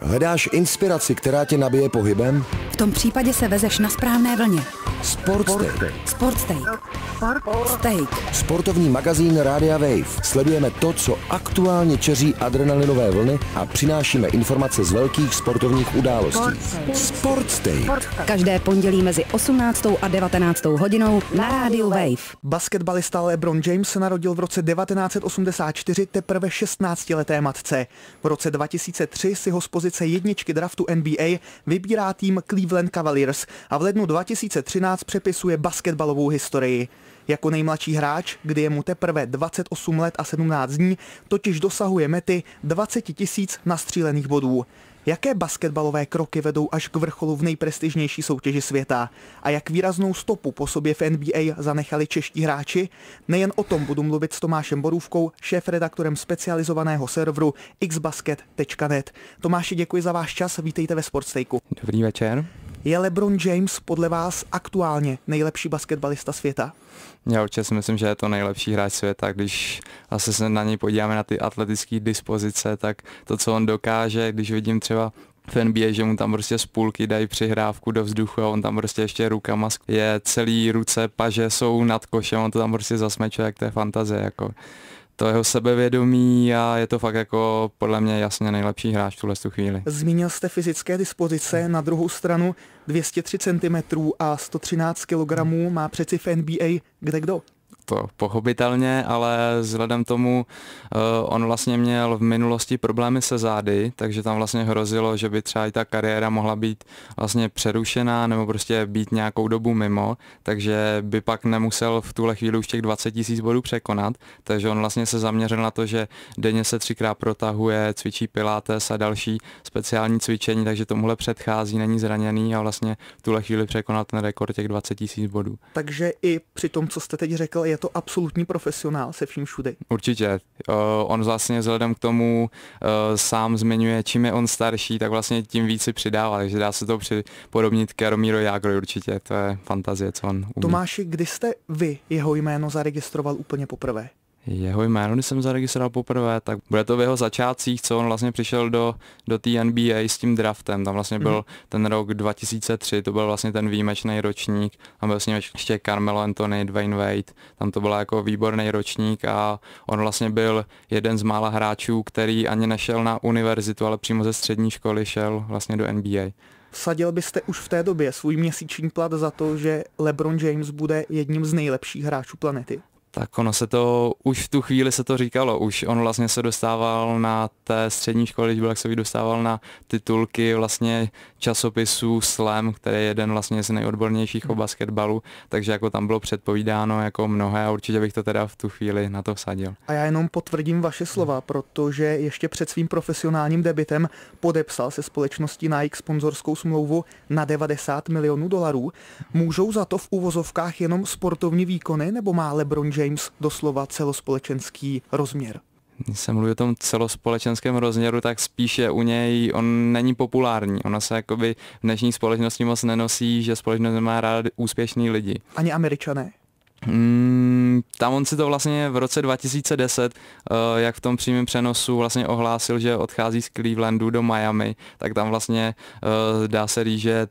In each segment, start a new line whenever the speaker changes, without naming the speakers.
Hledáš inspiraci, která tě nabije pohybem? V tom případě se vezeš na správné vlně. Sport Steak. Sport Steak. Steak. Sportovní magazín Rádia Wave. Sledujeme to, co aktuálně čeří adrenalinové vlny a přinášíme informace z velkých sportovních událostí. Sport Steak. Každé pondělí mezi 18. a 19. hodinou na Rádiu Wave. Basketbalista LeBron James se narodil v roce 1984 teprve 16-leté matce. V roce 2003 si ho z pozice jedničky draftu NBA vybírá tým Cleveland Cavaliers a v lednu 2013 přepisuje basketbalovou historii. Jako nejmladší hráč, kdy je mu teprve 28 let a 17 dní, totiž dosahuje mety 20 tisíc nastřílených bodů. Jaké basketbalové kroky vedou až k vrcholu v nejprestižnější soutěži světa? A jak výraznou stopu po sobě v NBA zanechali čeští hráči? Nejen o tom budu mluvit s Tomášem Borůvkou, šéf-redaktorem specializovaného serveru xbasket.net. Tomáši, děkuji za váš čas, vítejte ve Sportstejku. Dobrý večer. Je LeBron James podle vás aktuálně nejlepší basketbalista světa?
Já určitě si myslím, že je to nejlepší hráč světa. Když asi se na něj podíváme na ty atletické dispozice, tak to, co on dokáže, když vidím třeba v NBA, že mu tam prostě z půlky dají přihrávku do vzduchu a on tam prostě ještě rukama je celý ruce, paže jsou nad košem, on to tam prostě zasmečuje, jak to je fantazie, jako to jeho sebevědomí a je to fakt jako podle mě jasně nejlepší hráč v tuhle tu chvíli.
Zmínil jste fyzické dispozice, na druhou stranu 203 cm a 113 kg má přeci v NBA kde kdo
to pochopitelně, ale vzhledem tomu eh, on vlastně měl v minulosti problémy se zády, takže tam vlastně hrozilo, že by třeba i ta kariéra mohla být vlastně přerušená nebo prostě být nějakou dobu mimo, takže by pak nemusel v tuhle chvíli už těch 20 tisíc bodů překonat, takže on vlastně se zaměřil na to, že denně se třikrát protahuje, cvičí pilates a další speciální cvičení, takže tomuhle předchází, není zraněný a vlastně v tuhle chvíli překonal ten rekord těch 20 tisíc bodů.
Takže i při tom, co jste teď řekl, je je to absolutní profesionál se vším všude.
Určitě. Uh, on vlastně vzhledem k tomu uh, sám zmiňuje, čím je on starší, tak vlastně tím víc si přidává, takže dá se to připodobnit k Jaromíru Jágrovi určitě, to je fantazie, co on umí.
Tomáši, kdy jste vy jeho jméno zaregistroval úplně poprvé?
Jeho jméno, když jsem zaregistroval poprvé, tak bude to v jeho začátcích, co on vlastně přišel do, do té NBA s tím draftem. Tam vlastně byl mm. ten rok 2003, to byl vlastně ten výjimečný ročník. Tam byl s ním ještě Carmelo Anthony, Dwayne Wade. Tam to byl jako výborný ročník a on vlastně byl jeden z mála hráčů, který ani nešel na univerzitu, ale přímo ze střední školy šel vlastně do NBA.
Sadil byste už v té době svůj měsíční plat za to, že LeBron James bude jedním z nejlepších hráčů planety?
Tak ono se to, už v tu chvíli se to říkalo, už on vlastně se dostával na té střední škole, když byl, jak se ví, dostával na titulky vlastně časopisů Slam, který je jeden vlastně z nejodbornějších o hmm. basketbalu, takže jako tam bylo předpovídáno jako mnohé a určitě bych to teda v tu chvíli na to vsadil.
A já jenom potvrdím vaše slova, protože ještě před svým profesionálním debitem podepsal se společností Nike sponzorskou smlouvu na 90 milionů dolarů. Můžou za to v uvozovkách jenom sportovní výkony nebo má LeBron James James doslova celospolečenský rozměr?
Když se mluví o tom celospolečenském rozměru, tak spíše u něj on není populární. Ona se jakoby v dnešní společnosti moc nenosí, že společnost nemá rád úspěšný lidi.
Ani američané.
Mm, tam on si to vlastně v roce 2010, uh, eh, jak v tom přímém přenosu vlastně ohlásil, že odchází z Clevelandu do Miami, tak tam vlastně uh, dá se říct, že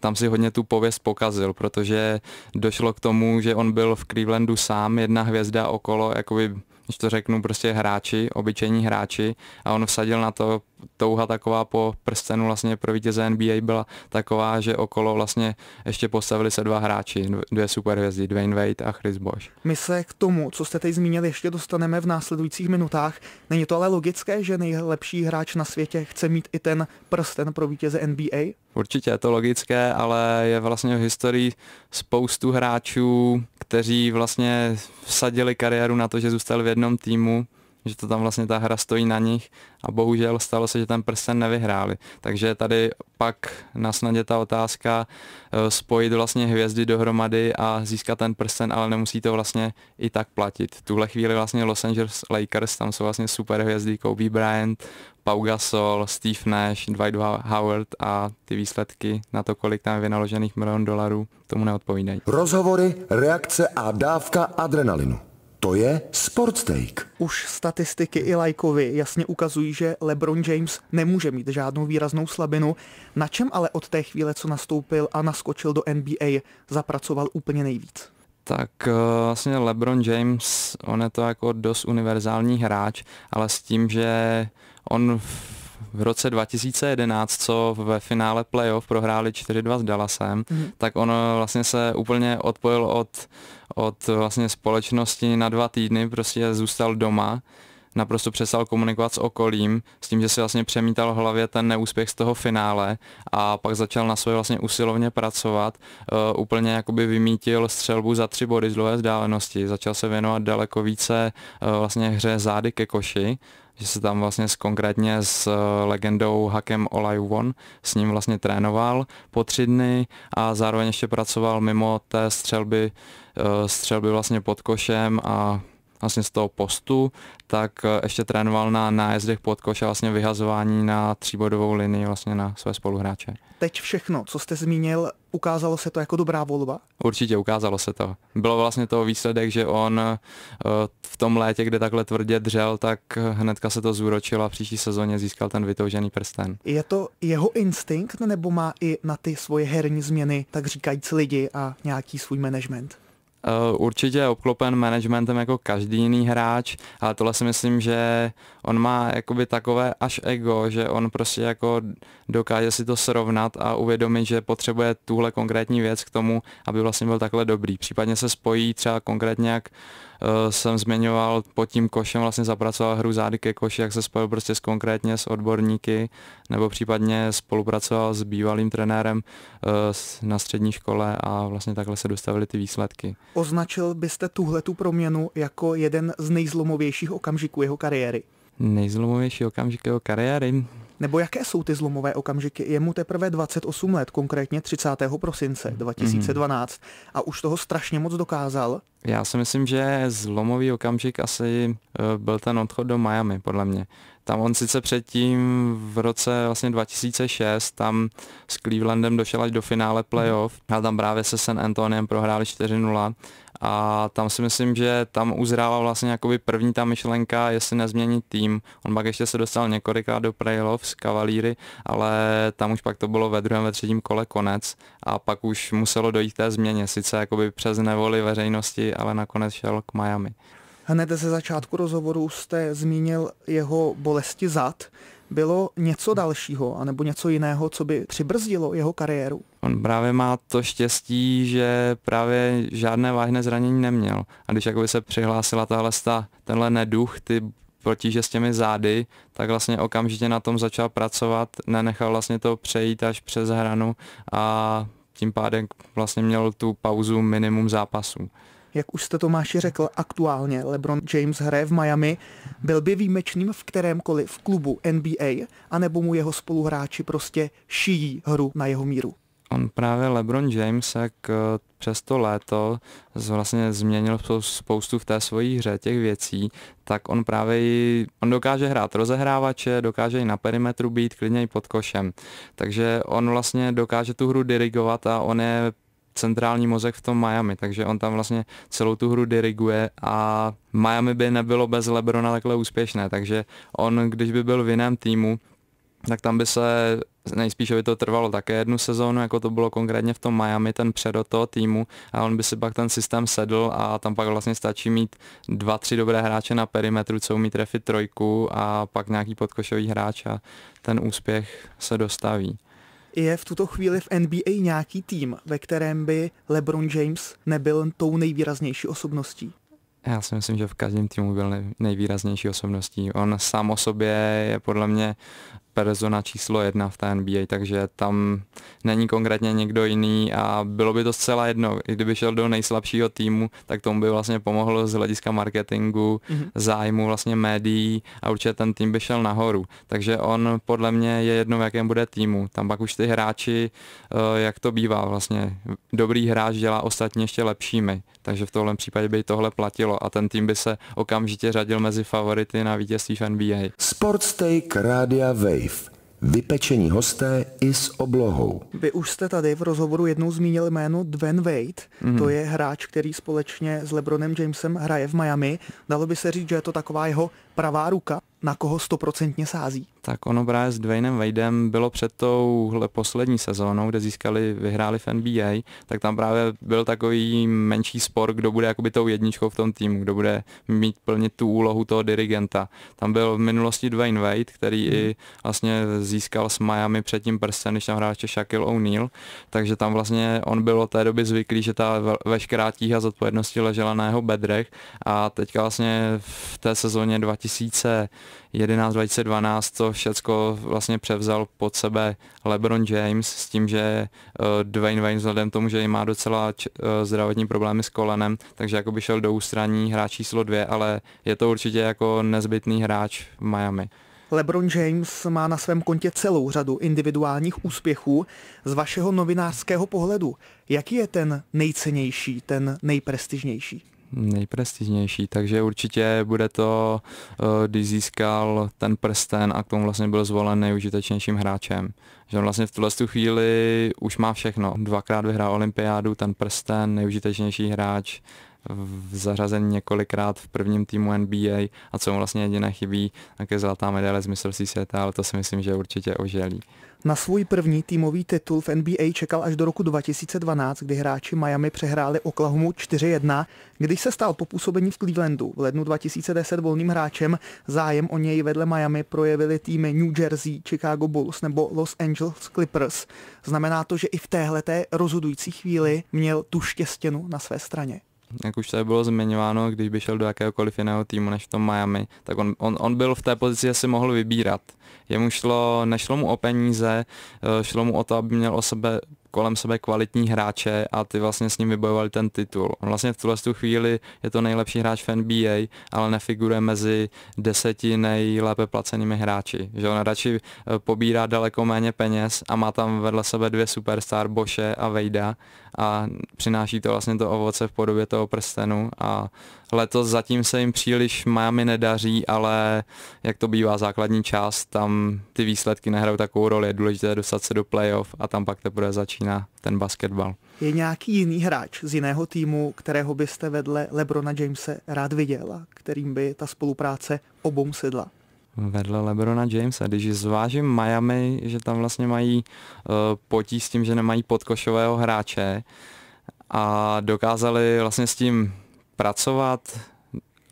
tam si hodně tu pověst pokazil, protože došlo k tomu, že on byl v Clevelandu sám, jedna hvězda okolo, jakoby, když to řeknu, prostě hráči, obyčejní hráči a on vsadil na to touha taková po prstenu vlastně pro vítěze NBA byla taková, že okolo vlastně ještě postavili se dva hráči, dvě superhvězdy, Dwayne Wade a Chris Bosh.
My se k tomu, co jste teď zmínil, ještě dostaneme v následujících minutách. Není to ale logické, že nejlepší hráč na světě chce mít i ten prsten pro vítěze NBA?
Určitě je to logické, ale je vlastně v historii spoustu hráčů, kteří vlastně vsadili kariéru na to, že zůstali v jednom týmu že to tam vlastně ta hra stojí na nich a bohužel stalo se, že ten prsten nevyhráli. Takže tady pak na snadě ta otázka eh, spojit vlastně hvězdy dohromady a získat ten prsten, ale nemusí to vlastně i tak platit. Tuhle chvíli vlastně Los Angeles Lakers, tam jsou vlastně super hvězdy Kobe Bryant, Pau Gasol, Steve Nash, Dwight Howard a ty výsledky na to, kolik tam je vynaložených milion dolarů, tomu neodpovídají. Rozhovory, reakce a dávka adrenalinu to je
sportsteak. Už statistiky i lajkovi jasně ukazují, že LeBron James nemůže mít žádnou výraznou slabinu. Na čem ale od té chvíle, co nastoupil a naskočil do NBA, zapracoval úplně nejvíc?
Tak eh, vlastně LeBron James, on je to jako dost univerzální hráč, ale s tím, že on v roce 2011, co ve finále playoff prohráli 4-2 s Dallasem, mm-hmm. tak on eh, vlastně se úplně odpojil od, od eh, vlastně společnosti na dva týdny, prostě zůstal doma naprosto přestal komunikovat s okolím, s tím, že si vlastně přemítal v hlavě ten neúspěch z toho finále a pak začal na svoje vlastně usilovně pracovat, uh, úplně jakoby vymítil střelbu za tři body z dlouhé vzdálenosti, začal se věnovat daleko více uh, vlastně hře zády ke koši že se tam vlastně s, konkrétně s eh, legendou Hakem Olajuwon s ním vlastně trénoval po tři dny a zároveň ještě pracoval mimo té střelby, eh, střelby vlastně pod košem a vlastně z toho postu, tak eh, ještě trénoval na nájezdech pod koš a vlastně vyhazování na tříbodovou linii vlastně na své spoluhráče.
Teď všechno, co jste zmínil, ukázalo se to jako dobrá volba?
Určitě ukázalo se to. Bylo vlastně to výsledek, že on eh, v tom létě, kde takhle tvrdě dřel, tak hnedka se to zúročilo a příští sezóně získal ten vytoužený prsten.
Je to jeho instinkt nebo má i na ty svoje herní změny, tak říkajíc lidi a nějaký svůj management?
Eh, určitě je obklopen managementem jako každý jiný hráč, ale tohle si myslím, že on má jakoby takové až ego, že on prostě jako dokáže si to srovnat a uvědomit, že potřebuje tuhle konkrétní věc k tomu, aby vlastně byl takhle dobrý. Případně se spojí třeba konkrétně jak Eh, jsem zmiňoval, pod tím košem vlastně zapracoval hru zády ke koši, jak se spojil prostě s konkrétně s odborníky, nebo případně spolupracoval s bývalým trenérem eh, na střední škole a vlastně takhle se dostavili ty výsledky.
Označil byste tuhle tu proměnu jako jeden z nejzlomovějších okamžiků jeho kariéry? Nejzlomovější okamžik jeho kariéry? Nebo jaké jsou ty zlomové okamžiky? Je mu teprve 28 let, konkrétně 30. prosince 2012 mm-hmm. a už toho strašně moc dokázal.
Já si myslím, že zlomový okamžik asi eh, byl ten odchod do Miami, podle mě. Tam on sice předtím v roce vlastně 2006 tam s Clevelandem došel až do finále mhm. playoff a tam právě se San Antoniem prohráli 4-0 a tam si myslím, že tam uzrála vlastně jakoby první ta myšlenka, jestli nezměnit tým. On pak ještě se dostal několikrát do playoff z Kavalíry, ale tam už pak to bylo ve druhém, ve třetím kole konec a pak už muselo dojít té změně, sice jakoby přes nevoli veřejnosti ale nakonec šel k Miami.
Hned ze začátku rozhovoru jste zmínil jeho bolesti zad. Bylo něco dalšího, anebo něco jiného, co by přibrzdilo jeho kariéru?
On právě má to štěstí, že právě žádné vážné zranění neměl. A když jakoby se přihlásila tahle, tenhle neduch, ty protíže s těmi zády, tak vlastně okamžitě na tom začal pracovat, nenechal vlastně to přejít až přes hranu a tím pádem vlastně měl tu pauzu minimum zápasů
jak už jste Tomáši řekl, aktuálně LeBron James hraje v Miami, byl by výjimečným v kterémkoliv klubu NBA, anebo mu jeho spoluhráči prostě šijí hru na jeho míru?
On právě LeBron James, jak eh, přes to léto vlastně změnil spoustu v té svojí hře těch věcí, tak on právě i, on dokáže hrát rozehrávače, dokáže i na perimetru být klidně i pod košem. Takže on vlastně dokáže tu hru dirigovat a on je centrální mozek v tom Miami, takže on tam vlastně celou tu hru diriguje a Miami by nebylo bez Lebrona takhle úspěšné, takže on, když by byl v jiném týmu, tak tam by se nejspíše by to trvalo také jednu sezónu, jako to bylo konkrétně v tom Miami, ten předo toho týmu a on by si pak ten systém sedl a tam pak vlastně stačí mít dva, tři dobré hráče na perimetru, co umí trefit trojku a pak nějaký podkošový hráč a ten úspěch se dostaví
je v tuto chvíli v NBA nějaký tým, ve kterém by LeBron James nebyl tou nejvýraznější osobností?
Já si myslím, že v každém týmu byl nejvýraznější osobností. On sám o sobě je podle mě persona číslo jedna v té NBA, takže tam není konkrétně někdo jiný a bylo by to zcela jedno. I kdyby šel do nejslabšího týmu, tak tomu by vlastně pomohlo z hlediska marketingu, mm-hmm. zájmu vlastně médií a určitě ten tým by šel nahoru. Takže on podle mě je jedno, v jakém bude týmu. Tam pak už ty hráči, eh, jak to bývá vlastně, dobrý hráč dělá ostatně ještě lepšími. Takže v tomhle případě by tohle platilo a ten tým by se okamžitě řadil mezi favority na vítězství v NBA.
Sportstake Rádia Wave vliv. Vypečení hosté i s oblohou. Vy už jste tady v rozhovoru jednou zmínil jméno Dwayne Wade. Mm-hmm. To je hráč, který společně s LeBronem Jamesem hraje v Miami. Dalo by se říct, že je to taková jeho pravá ruka, na koho stoprocentně sází?
Tak ono právě s Dwaynem Wadem bylo před touhle poslední sezónou, kde získali, vyhráli v NBA, tak tam právě byl takový menší spor, kdo bude jakoby tou jedničkou v tom týmu, kdo bude mít plnit tu úlohu toho dirigenta. Tam byl v minulosti Dwayne Wade, který hmm. i vlastně získal s Miami předtím prsten, když tam hrál ještě Shaquille O'Neal, takže tam vlastně on byl od té doby zvyklý, že ta veškerá tíha zodpovědnosti ležela na jeho bedrech a teďka vlastně v té sezóně 2000 2011-2012 to všecko vlastně převzal pod sebe LeBron James s tím, že eh, Dwayne Wayne vzhledem tomu, že má docela eh, zdravotní problémy s kolenem, takže jako by šel do ústraní hráč číslo dvě, ale je to určitě jako nezbytný hráč v Miami.
LeBron James má na svém kontě celou řadu individuálních úspěchů. Z vašeho novinářského pohledu, jaký je ten nejcennější, ten nejprestižnější?
nejprestižnější, takže určitě bude to, eh, když získal ten prsten a k tomu vlastně byl zvolen nejužitečnějším hráčem. Že on vlastně v tuhle tu chvíli už má všechno. Dvakrát vyhrál olympiádu, ten prsten, nejužitečnější hráč, zařazen několikrát v prvním týmu NBA a co mu vlastně jediné chybí, tak je zlatá medaile z mistrovství světa, ale to si myslím, že určitě oželí.
Na svůj první týmový titul v NBA čekal až do roku 2012, kdy hráči Miami přehráli Oklahoma 4-1. Když se stal po působení v Clevelandu v lednu 2010 volným hráčem, zájem o něj vedle Miami projevili týmy New Jersey, Chicago Bulls nebo Los Angeles Clippers. Znamená to, že i v téhleté rozhodující chvíli měl tu štěstěnu na své straně
jak už to bylo zmiňováno, když by šel do jakéhokoliv jiného týmu než v tom Miami, tak on, on, on byl v té pozici, že si mohl vybírat. Jemu šlo, nešlo mu o peníze, eh, šlo mu o to, aby měl o sebe kolem sebe kvalitní hráče a ty vlastně s ním vybojovali ten titul. Vlastně v tuhle chvíli je to nejlepší hráč v NBA, ale nefiguruje mezi deseti nejlépe placenými hráči. Že on radši eh, pobírá daleko méně peněz a má tam vedle sebe dvě superstar, Boše a Vejda a přináší to vlastně to ovoce v podobě toho prstenu a letos zatím se jim příliš Miami nedaří, ale jak to bývá základní část, tam ty výsledky nehrajou takovou roli, je důležité dostat se do playoff a tam pak teprve začíná začíná ten basketbal.
Je nějaký jiný hráč z jiného týmu, kterého byste vedle Lebrona Jamese rád viděl a kterým by ta spolupráce obou sedla?
vedle Lebrona Jamesa. Když zvážím Miami, že tam vlastně mají uh, potí s tím, že nemají podkošového hráče a dokázali vlastně s tím pracovat,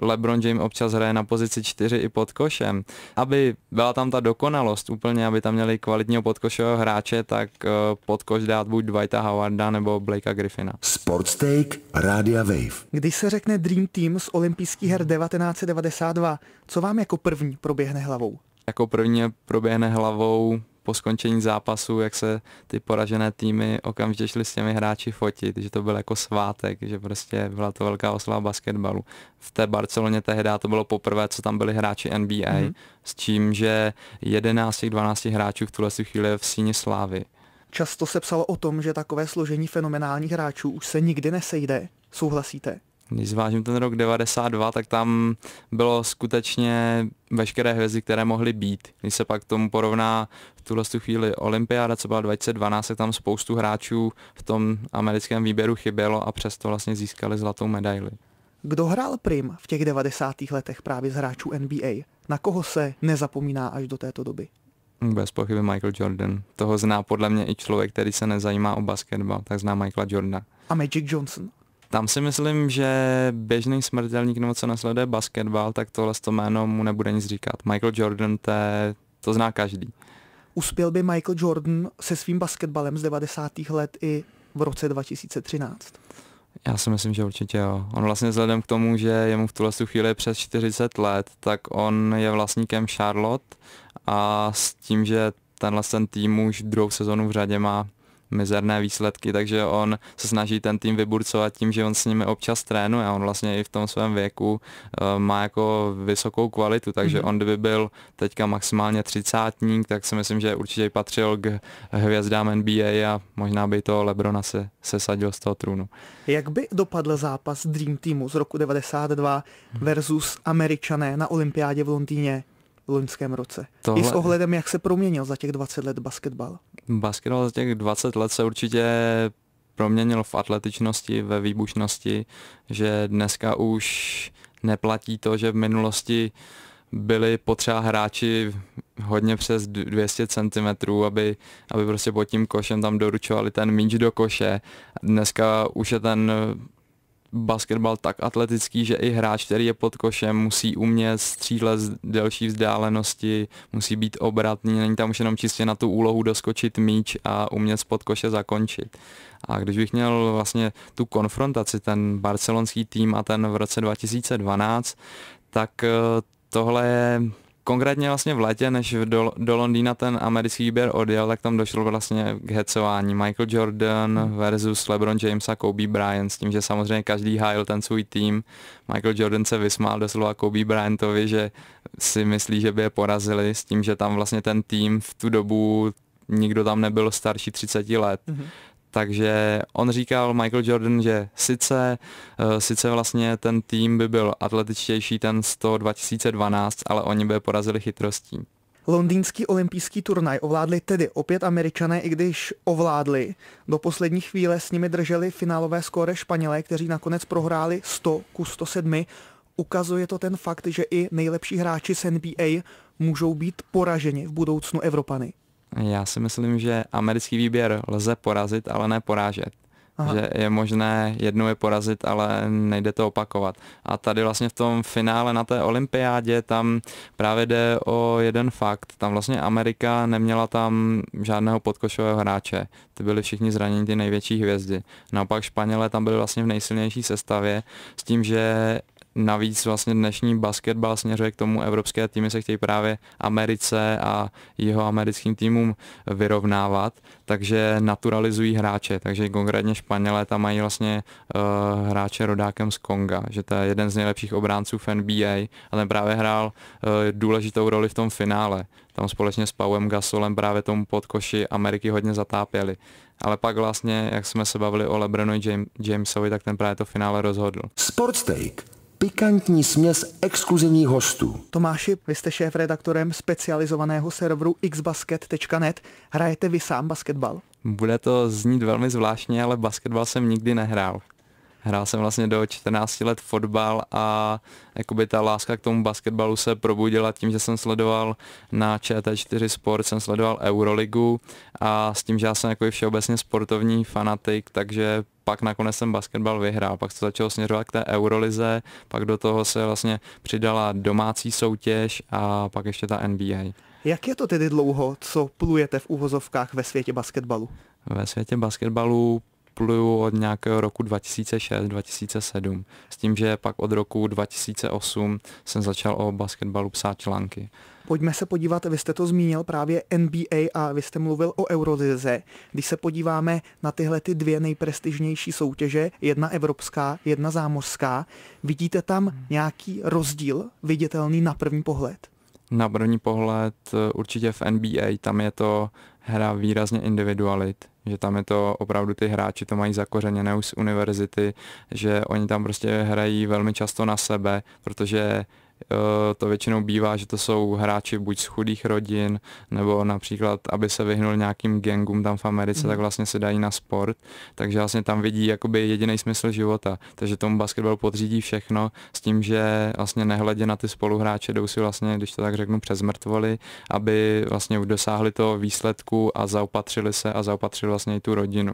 LeBron James občas hraje na pozici 4 i pod košem. Aby byla tam ta dokonalost úplně, aby tam měli kvalitního podkošového hráče, tak eh, pod koš dát buď Dwighta Howarda nebo Blakea Griffina.
Sportstake, Radio Wave. Když se řekne Dream Team z olympijských her 1992, co vám jako první proběhne hlavou?
Jako první proběhne hlavou po skončení zápasu, jak se ty poražené týmy okamžitě šly s těmi hráči fotit, že to byl jako svátek, že prostě byla to velká oslava basketbalu. V té Barceloně tehdy to bylo poprvé, co tam byli hráči NBA, mm-hmm. s tím, že 11 těch 12 hráčů v tuhle chvíli je v síni slávy.
Často se psalo o tom, že takové složení fenomenálních hráčů už se nikdy nesejde. Souhlasíte?
Když zvážím ten rok 92, tak tam bylo skutečně veškeré hvězdy, které mohly být. Když se pak tomu porovná v tuhle tu chvíli Olympiáda, co byla 2012, tak tam spoustu hráčů v tom americkém výběru chybělo a přesto vlastně získali zlatou medaili.
Kdo hrál prim v těch 90. letech právě z hráčů NBA? Na koho se nezapomíná až do této doby?
Bez pochyby Michael Jordan. Toho zná podle mě i člověk, který se nezajímá o basketbal, tak zná Michaela Jordana.
A Magic Johnson?
Tam si myslím, že běžný smrtelník nebo co nesleduje basketbal, tak tohle to jméno mu nebude nic říkat. Michael Jordan, to, to zná každý.
Uspěl by Michael Jordan se svým basketbalem z 90. let i v roce 2013?
Já si myslím, že určitě jo. On vlastně vzhledem k tomu, že je mu v tuhle chvíli přes 40 let, tak on je vlastníkem Charlotte a s tím, že tenhle ten tým už druhou sezonu v řadě má mizerné výsledky, takže on se snaží ten tým vyburcovat tím, že on s nimi občas trénuje. On vlastně i v tom svém věku eh, má jako vysokou kvalitu, takže mm-hmm. on kdyby byl teďka maximálně třicátník, tak si myslím, že určitě patřil k hvězdám NBA a možná by to Lebrona se sesadil z toho trůnu.
Jak by dopadl zápas Dream Teamu z roku 92 mhm. versus Američané na olympiádě v Londýně v loňském roce. Tohle... I s ohledem, jak se proměnil za těch 20 let basketbal.
Basketbal za těch 20 let se určitě proměnil v atletičnosti, ve výbušnosti, že dneska už neplatí to, že v minulosti byli potřeba hráči hodně přes 200 cm, aby, aby prostě pod tím košem tam doručovali ten míč do koše. Dneska už je ten basketbal tak atletický, že i hráč, který je pod košem, musí umět střílet z delší vzdálenosti, musí být obratný, není tam už jenom čistě na tu úlohu doskočit míč a umět z koše zakončit. A když bych měl vlastně tu konfrontaci, ten barcelonský tým a ten v roce 2012, tak eh, tohle je konkrétně vlastně v letě, než do, do Londýna ten americký výběr odjel, tak tam došlo vlastně k hecování Michael Jordan hmm. versus LeBron James a Kobe Bryant, s tím, že samozřejmě každý hájil ten svůj tým. Michael Jordan se vysmál doslova Kobe Bryantovi, že si myslí, že by je porazili, s tím, že tam vlastně ten tým v tu dobu nikdo tam nebyl starší 30 let. Mm-hmm. Takže on říkal Michael Jordan, že sice, eh, sice vlastně ten tým by byl atletičtější ten 100 2012, ale oni by je porazili chytrostí.
Londýnský olympijský turnaj ovládli tedy opět američané, i když ovládli. Do poslední chvíle s nimi drželi finálové skóre Španělé, kteří nakonec prohráli 100 ku 107. Ukazuje to ten fakt, že i nejlepší hráči z NBA můžou být poraženi v budoucnu Evropany.
Já si myslím, že americký výběr lze porazit, ale ne porážet. Aha. že je možné jednou je porazit, ale nejde to opakovat. A tady vlastně v tom finále na té olympiádě tam právě jde o jeden fakt. Tam vlastně Amerika neměla tam žádného podkošového hráče. Ty byly všichni zranění ty největší hvězdy. Naopak Španělé tam byli vlastně v nejsilnější sestavě s tím, že Navíc vlastně dnešní basketbal směřuje k tomu, evropské týmy se chtějí právě Americe a jeho americkým týmům vyrovnávat, takže naturalizují hráče, takže konkrétně Španělé tam mají vlastně uh, hráče rodákem z Konga, že to je jeden z nejlepších obránců v NBA a ten právě hrál uh, důležitou roli v tom finále. Tam společně s Pauem Gasolem právě tomu podkoši Ameriky hodně zatápěli. Ale pak vlastně, jak jsme se bavili o Lebronu Jamesovi, tak ten právě to finále rozhodl. Sportstake
pikantní směs exkluzivních hostů. Tomáši, vy jste šéf-redaktorem specializovaného serveru xbasket.net. Hrajete vy sám basketbal?
Bude to znít velmi zvláštně, ale basketbal jsem nikdy nehrál. Hrál jsem vlastně do 14 let fotbal a jakoby ta láska k tomu basketbalu se probudila tím, že jsem sledoval na ČT4 Sport, jsem sledoval Euroligu a s tím, že já jsem jako všeobecně sportovní fanatik, takže pak nakonec jsem basketbal vyhrál, pak se začalo směřovat k té Eurolize, pak do toho se vlastně přidala domácí soutěž a pak ještě ta NBA.
Jak je to tedy dlouho, co plujete v úvozovkách ve světě basketbalu?
Ve světě basketbalu pluju od nějakého roku 2006-2007, s tím, že pak od roku 2008 jsem začal o basketbalu psát články.
Pojďme se podívat, vy jste to zmínil právě NBA a vy jste mluvil o Eurolize. Když se podíváme na tyhle ty dvě nejprestižnější soutěže, jedna evropská, jedna zámořská, vidíte tam nějaký rozdíl viditelný na první pohled?
Na první pohled eh, určitě v NBA, tam je to hra výrazně individualit, že tam je to opravdu ty hráči to mají zakořeněné už z univerzity, že oni tam prostě hrají velmi často na sebe, protože Eh, to většinou bývá, že to jsou hráči buď z chudých rodin, nebo například, aby se vyhnul nějakým gangům tam v Americe, mm. tak vlastně se dají na sport, takže vlastně tam vidí jakoby jediný smysl života, takže tomu basketbal podřídí všechno s tím, že vlastně nehledě na ty spoluhráče jdou si vlastně, když to tak řeknu, přes mrtvoli, aby vlastně dosáhli toho výsledku a zaopatřili se a zaopatřili vlastně i tu rodinu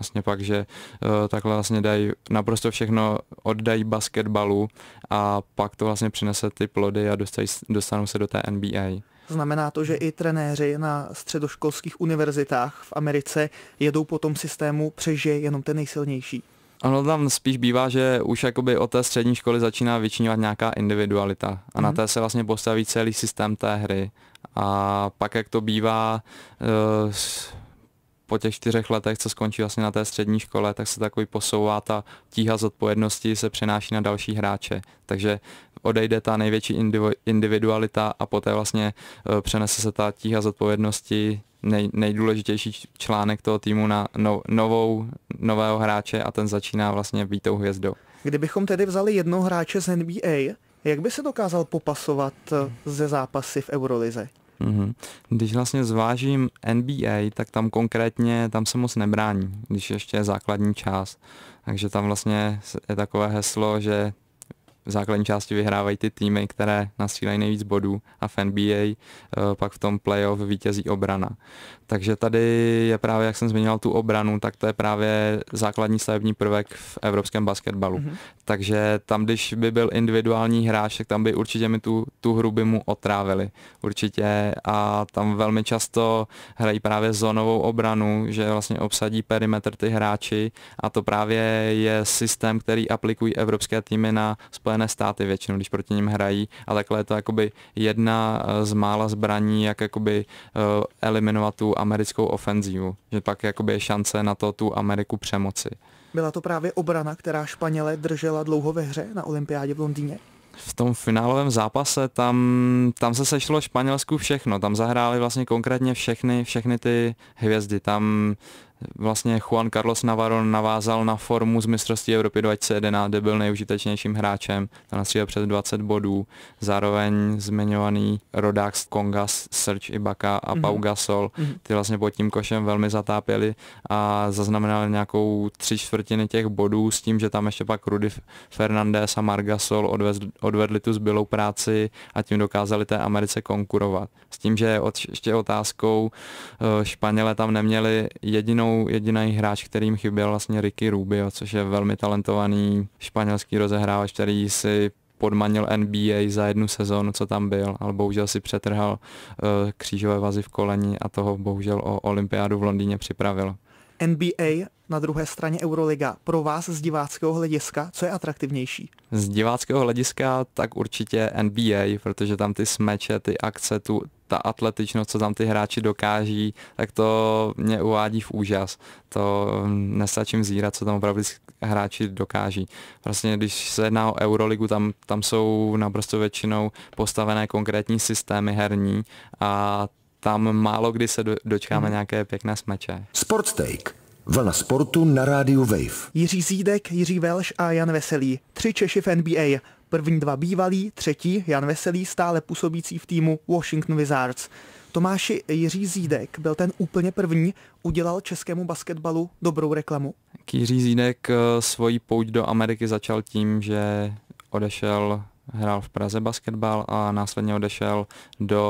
vlastně pak, že uh, takhle vlastně dají naprosto všechno, oddají basketbalu a pak to vlastně přinese ty plody a dostají, dostanou se do té NBA.
Znamená to, že i trenéři na středoškolských univerzitách v Americe jedou po tom systému přežije jenom ten nejsilnější.
Ono tam spíš bývá, že už jakoby od té střední školy začíná vyčinovat nějaká individualita a hmm. na mhm. té se vlastně postaví celý systém té hry. A pak, jak to bývá, uh, po těch čtyřech letech, co skončí vlastně na té střední škole, tak se takový posouvá ta tíha zodpovědnosti se přenáší na další hráče. Takže odejde ta největší individualita a poté vlastně eh, přenese se ta tíha zodpovědnosti nej, nejdůležitější článek toho týmu na no, novou, nového hráče a ten začíná vlastně být tou hvězdou.
Kdybychom tedy vzali jednoho hráče z NBA, jak by se dokázal popasovat eh, ze zápasy v Eurolize?
Mm-hmm. Když vlastně zvážím NBA, tak tam konkrétně, tam se moc nebrání, když ještě je základní část. Takže tam vlastně je takové heslo, že v základní části vyhrávají ty týmy, které nasílají nejvíc bodů a v NBA eh, pak v tom playoff vítězí obrana. Takže tady je právě, jak jsem zmiňoval tu obranu, tak to je právě základní stavební prvek v evropském basketbalu. Mm-hmm. Takže tam, když by byl individuální hráč, tak tam by určitě mi tu, tu hru by mu otrávili. Určitě a tam velmi často hrají právě zónovou obranu, že vlastně obsadí perimetr ty hráči a to právě je systém, který aplikují evropské týmy na Spojené Spojené státy většinou, když proti ním hrají a takhle je to jakoby jedna eh, z mála zbraní, jak jakoby eh, eliminovat tu americkou ofenzivu, že pak jakoby je šance na to tu Ameriku přemoci.
Byla to právě obrana, která Španěle držela dlouho ve hře na olympiádě v Londýně?
v tom finálovém zápase tam, tam se sešlo Španělsku všechno, tam zahráli vlastně konkrétně všechny, všechny ty hvězdy, tam Vlastně Juan Carlos Navarro navázal na formu z mistrovství Evropy 2011, kde byl nejužitečnějším hráčem, tam nastřílel přes 20 bodů, zároveň zmiňovaný Rodax, Kongas, Serge Ibaka a mm-hmm. Pau Gasol, mhm. ty vlastně pod tím košem velmi zatápěli a zaznamenali nějakou tři čtvrtiny těch bodů s tím, že tam ještě pak Rudy Fernandez a Margasol odvedli tu zbylou práci a tím dokázali té Americe konkurovat. S tím, že od, ještě otázkou eh, Španělé tam neměli jedinou najednou jediný hráč, kterým chyběl vlastně Ricky Rubio, což je velmi talentovaný španělský rozehrávač, který si podmanil NBA za jednu sezónu, co tam byl, ale bohužel si přetrhal eh, křížové vazy v koleni a toho bohužel o olympiádu v Londýně připravil.
NBA, na druhé straně Euroliga. Pro vás z diváckého hlediska, co je atraktivnější?
Z diváckého hlediska tak určitě NBA, protože tam ty smeče, ty akce, tu, ta atletičnost, co tam ty hráči dokáží, tak to mě uvádí v úžas. To mm, nestačím zírat, co tam opravdu hráči dokáží. Vlastně když se jedná o Euroligu, tam, tam jsou naprosto většinou postavené konkrétní systémy herní a tam málo kdy se do, dočkáme hmm. nějaké pěkné smeče. Sportsteak.
Vlna sportu na rádiu Wave. Jiří Zídek, Jiří Velš a Jan Veselý. Tři Češi v NBA. První dva bývalí, třetí Jan Veselý stále působící v týmu Washington Wizards. Tomáši Jiří Zídek byl ten úplně první, udělal českému basketbalu dobrou reklamu?
Jiří Zídek eh, svoji pouť do Ameriky začal tím, že odešel, hrál v Praze basketbal a následně odešel do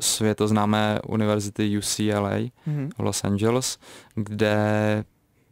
světoznámé univerzity UCLA mm-hmm. v Los Angeles, kde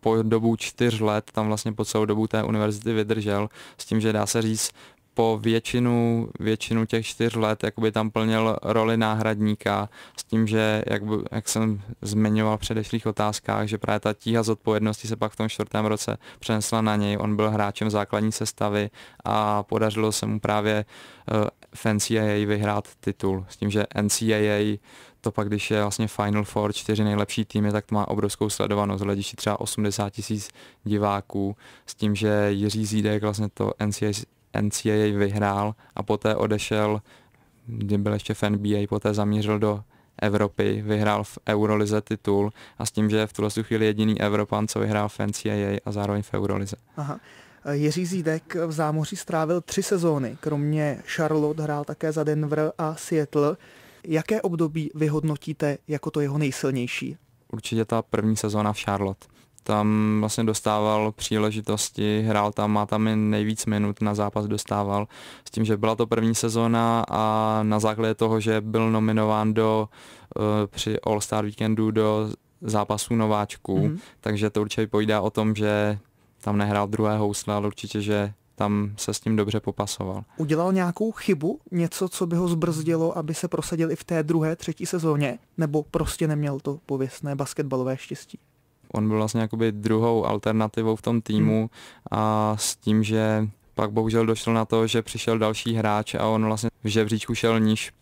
po dobu čtyř let tam vlastně po celou dobu té univerzity vydržel s tím, že dá se říct, po většinu, většinu těch čtyř let jakoby tam plnil roli náhradníka s tím, že jak, jak jsem zmiňoval v předešlých otázkách, že právě ta tíha zodpovědnosti se pak v tom čtvrtém roce přenesla na něj. On byl hráčem základní sestavy a podařilo se mu právě eh, v NCAA vyhrát titul s tím, že NCAA to pak, když je vlastně Final Four, čtyři nejlepší týmy, tak to má obrovskou sledovanost, hledíš třeba 80 tisíc diváků, s tím, že Jiří Zídek vlastně to NCAA NCAA vyhrál a poté odešel, kdy byl ještě v NBA, poté zamířil do Evropy, vyhrál v Eurolize titul a s tím, že je v tuhle chvíli jediný Evropan, co vyhrál v NCAA a zároveň v Eurolize.
Aha. Jiří Zídek v zámoří strávil tři sezóny, kromě Charlotte hrál také za Denver a Seattle. Jaké období vyhodnotíte jako to jeho nejsilnější?
Určitě ta první sezóna v Charlotte tam vlastně dostával příležitosti, hrál tam, má tam i nejvíc minut na zápas dostával, s tím, že byla to první sezóna a na základě toho, že byl nominován do eh, při All-Star víkendu do zápasů nováčků, mm. takže to určitě pojídá o tom, že tam nehrál druhé housle, ale určitě, že tam se s tím dobře popasoval.
Udělal nějakou chybu, něco, co by ho zbrzdilo, aby se prosadil i v té druhé, třetí sezóně, nebo prostě neměl to pověstné basketbalové štěstí?
on byl vlastně jakoby druhou alternativou v tom týmu hmm. a s tím, že pak bohužel došlo na to, že přišel další hráč a on vlastně v žebříčku šel níž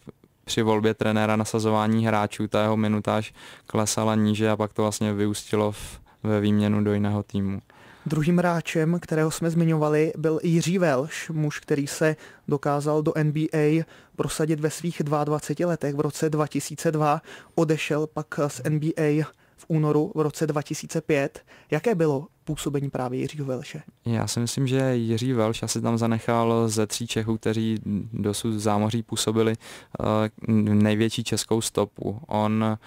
při volbě trenéra nasazování hráčů, ta jeho minutáž klesala níže a pak to vlastně vyústilo v, ve výměnu do jiného týmu.
Druhým hráčem, kterého jsme zmiňovali, byl Jiří Velš, muž, který se dokázal do NBA prosadit ve svých 22 letech v roce 2002. Odešel pak z NBA v únoru v roce 2005. Jaké bylo působení právě Jiřího Velše?
Já si myslím, že Jiří Velš asi tam zanechal ze tří Čechů, kteří dosud v zámoří působili eh, největší českou stopu. On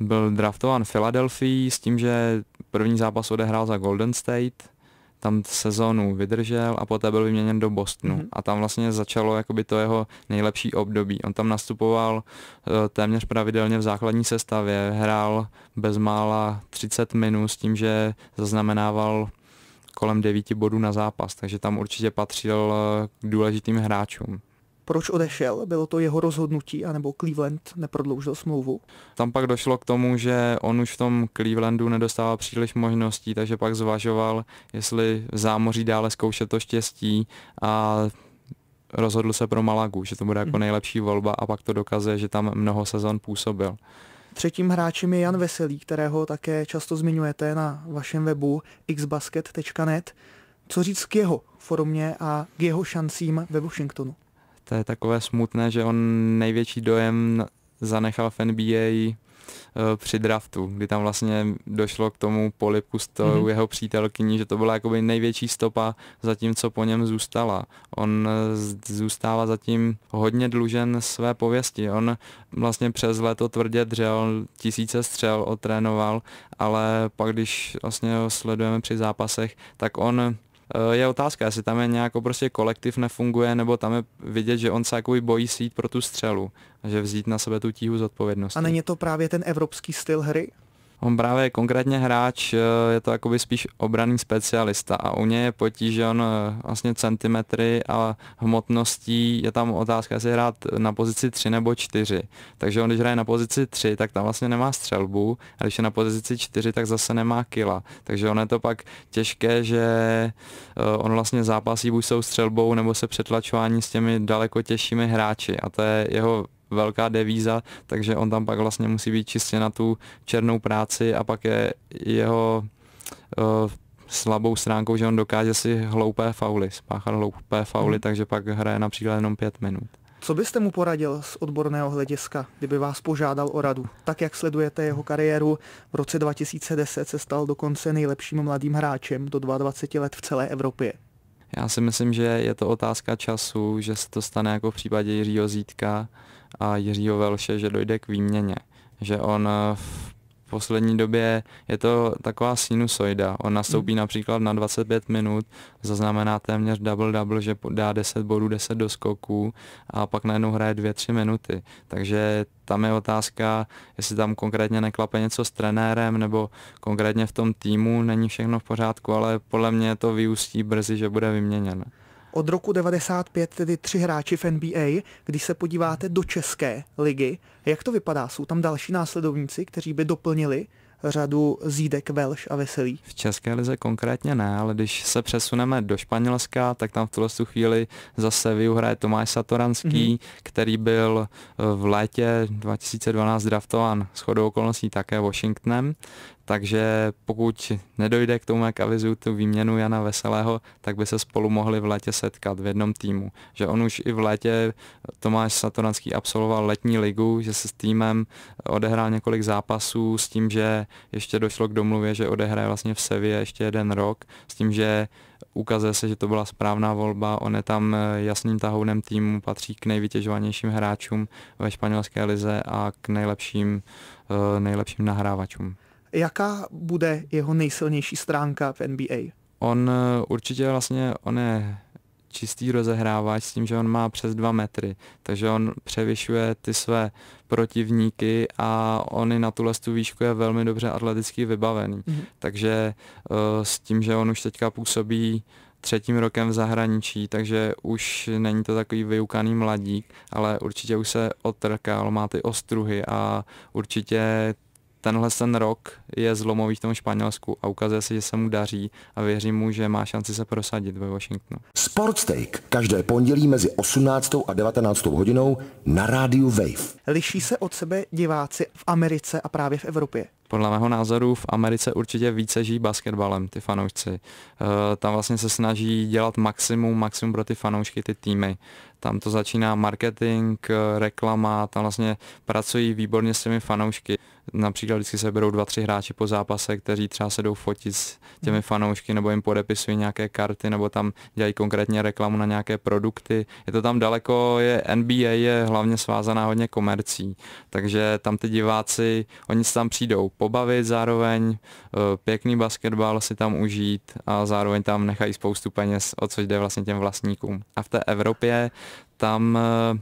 byl draftován Filadelfii s tím, že první zápas odehrál za Golden State, tam sezónu vydržel a poté byl vyměněn do Bostonu. Mm-hmm. A tam vlastně začalo jakoby to jeho nejlepší období. On tam nastupoval eh, téměř pravidelně v základní sestavě, hrál bezmála 30 minut s tím, že zaznamenával kolem 9 bodů na zápas, takže tam určitě patřil eh, k důležitým hráčům
proč odešel, bylo to jeho rozhodnutí, anebo Cleveland neprodloužil smlouvu.
Tam pak došlo k tomu, že on už v tom Clevelandu nedostával příliš možností, takže pak zvažoval, jestli v zámoří dále zkoušet to štěstí a rozhodl se pro Malagu, že to bude jako mhm. nejlepší volba a pak to dokazuje, že tam mnoho sezon působil.
Třetím hráčem je Jan Veselý, kterého také často zmiňujete na vašem webu xbasket.net. Co říct k jeho formě a k jeho šancím ve Washingtonu?
to je takové smutné, že on největší dojem zanechal v NBA eh, při draftu, kdy tam vlastně došlo k tomu polipku s tou mm-hmm. jeho přítelkyní, že to byla jakoby největší stopa za tím, co po něm zůstala. On eh, zůstává zatím hodně dlužen své pověsti. On vlastně přes leto tvrdě dřel, tisíce střel otrénoval, ale pak když vlastně ho sledujeme při zápasech, tak on Eh, je otázka, jestli tam je nějak prostě kolektiv nefunguje, nebo tam je vidět, že on se jako bojí sít pro tu střelu že vzít na sebe tu tíhu zodpovědnosti. A není
to právě ten evropský styl hry?
On právě je konkrétně hráč, eh, je to jakoby spíš obraný specialista a u něj je potížen eh, vlastně centimetry a hmotností je tam otázka, jestli hrát na pozici 3 nebo 4. Takže on když hraje na pozici 3, tak tam vlastně nemá střelbu a když je na pozici 4, tak zase nemá kila. Takže on je to pak těžké, že eh, on vlastně zápasí buď s tou střelbou nebo se přetlačování s těmi daleko těžšími hráči a to je jeho velká devíza, takže on tam pak vlastně musí být čistě na tu černou práci a pak je jeho uh, slabou stránkou, že on dokáže si hloupé fauly, spáchat hloupé fauly, hmm. takže pak hraje například jenom pět minut.
Co byste mu poradil z odborného hlediska, kdyby vás požádal o radu? Tak, jak sledujete jeho kariéru, v roce 2010 se stal dokonce nejlepším mladým hráčem do 22 let v celé Evropě.
Já si myslím, že je to otázka času, že se to stane jako v případě Jiřího Zítka, a Jiřího Velše, že dojde k výměně. Že on eh, v poslední době je to taková sinusoida. On nastoupí mm. například na 25 minut, zaznamená téměř double-double, že dá 10 bodů, 10 skoku a pak najednou hraje 2-3 minuty. Takže tam je otázka, jestli tam konkrétně neklape něco s trenérem nebo konkrétně v tom týmu není všechno v pořádku, ale podle mě to vyústí brzy, že bude vyměněno.
Od roku 95 tedy tři hráči v NBA. Když se podíváte do české ligy, jak to vypadá? Jsou tam další následovníci, kteří by doplnili řadu Zídek, Velš a Veselý? V
České lize konkrétně ne, ale když se přesuneme do Španělska, tak tam v tuhle chvíli zase vyuhraje Tomáš Satoranský, mm-hmm. který byl eh, v létě 2012 draftován s chodou okolností také Washingtonem. Takže pokud nedojde k tomu, jak avizu tu výměnu Jana Veselého, tak by se spolu mohli v létě setkat v jednom týmu. Že on už i v létě Tomáš Satoranský absolvoval letní ligu, že se s týmem odehrál několik zápasů s tím, že ještě došlo k domluvě, že odehraje vlastně v Sevě ještě jeden rok, s tím, že ukazuje se, že to byla správná volba, on je tam eh, jasným tahounem týmu, patří k nejvytěžovanějším hráčům ve španělské lize a k nejlepším, eh, nejlepším nahrávačům.
Jaká bude jeho nejsilnější stránka v NBA?
On eh, určitě vlastně, on je čistý rozehrávač s tím, že on má přes dva metry, takže on převyšuje ty své protivníky a on i na tuhle tu výšku je velmi dobře atleticky vybavený. Mm-hmm. Takže eh, s tím, že on už teďka působí třetím rokem v zahraničí, takže už není to takový vyukaný mladík, ale určitě už se otrkal, má ty ostruhy a určitě tenhle ten rok je zlomový v tom Španělsku a ukazuje se, že se mu daří a věřím mu, že má šanci se prosadit ve Washingtonu.
Sportsteak každé pondělí mezi 18. a
19. hodinou na rádiu Wave.
Liší se od sebe diváci v Americe a právě v Evropě?
podle mého názoru v Americe určitě více žijí basketbalem ty fanoušci. E, tam vlastně se snaží dělat maximum, maximum pro ty fanoušky, ty týmy. Tam to začíná marketing, eh, reklama, tam vlastně pracují výborně s těmi fanoušky. Například vždycky se berou dva, tři hráči po zápase, kteří třeba se jdou fotit s těmi hmm. fanoušky nebo jim podepisují nějaké karty nebo tam dělají konkrétně reklamu na nějaké produkty. Je to tam daleko, je NBA je hlavně svázaná hodně komercí, takže tam ty diváci, oni se tam přijdou, pobavit zároveň, eh, pěkný basketbal si tam užít a zároveň tam nechají spoustu peněz, o co jde vlastně těm vlastníkům. A v té Evropě tam eh,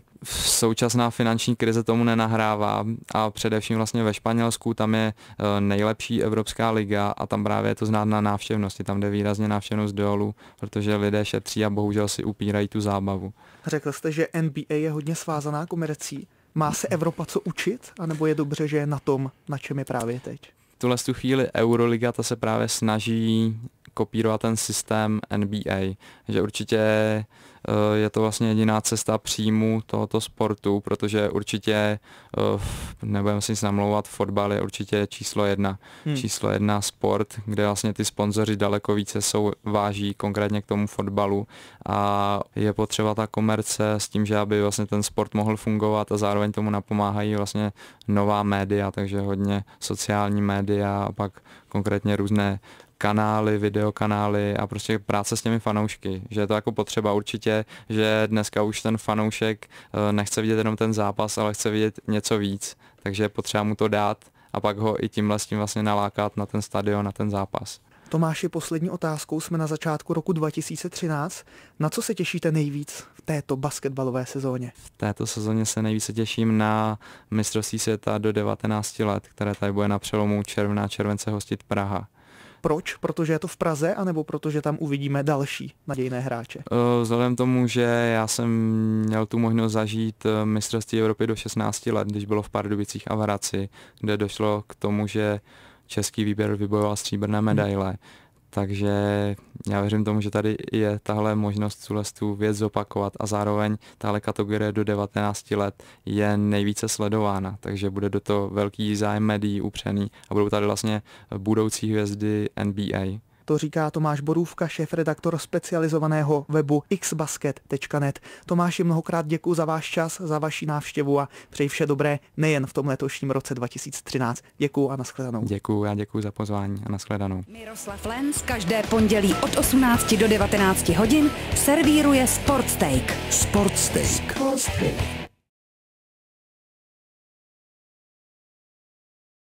současná finanční krize tomu nenahrává a především vlastně ve Španělsku tam je eh, nejlepší Evropská liga a tam právě je to znát na návštěvnosti, tam jde výrazně návštěvnost dolů, protože lidé šetří a bohužel si upírají tu zábavu.
Řekl jste, že NBA je hodně svázaná komercí. Má se Evropa co učit, anebo je dobře, že je na tom, na čem je právě teď?
Tuhle tu chvíli Euroliga ta se právě snaží kopírovat ten systém NBA, že určitě eh, je to vlastně jediná cesta příjmu tohoto sportu, protože určitě, eh, nebudeme si nic namlouvat, fotbal je určitě číslo jedna. Hmm. Číslo jedna sport, kde vlastně ty sponzoři daleko více jsou, váží konkrétně k tomu fotbalu a je potřeba ta komerce s tím, že aby vlastně ten sport mohl fungovat a zároveň tomu napomáhají vlastně nová média, takže hodně sociální média a pak konkrétně různé kanály, videokanály a prostě práce s těmi fanoušky, že je to jako potřeba určitě, že dneska už ten fanoušek eh, nechce vidět jenom ten zápas, ale chce vidět něco víc, takže je potřeba mu to dát a pak ho i tímhle s tím vlastně nalákat na ten stadion, na ten zápas.
Tomáši, poslední otázkou jsme na začátku roku 2013. Na co se těšíte nejvíc v této basketbalové sezóně? V
této sezóně se nejvíce těším na mistrovství světa do 19 let, které tady bude na přelomu června a července hostit Praha.
Proč? Protože je to v Praze, anebo protože tam uvidíme další nadějné hráče?
Eh, vzhledem tomu, že já jsem měl tu možnost zažít eh, mistrovství Evropy do 16 let, když bylo v Pardubicích a v Hradci, kde došlo k tomu, že český výběr vybojoval stříbrné medaile. Hmm takže já věřím tomu, že tady je tahle možnost tuhle věc zopakovat a zároveň tahle kategorie do 19 let je nejvíce sledována, takže bude do toho velký zájem médií upřený a budou tady vlastně budoucí hvězdy NBA.
To říká Tomáš Borůvka, šéf-redaktor specializovaného webu xbasket.net. Tomáši, mnohokrát děkuji za váš čas, za vaši návštěvu a přeji vše dobré nejen v tom letošním roce 2013. Děkuji a nashledanou. Děkuji, já děkuji za pozvání a nashledanou. Miroslav Lenz každé pondělí od 18 do 19 hodin servíruje Sportsteak. Sportsteak. Sportsteak.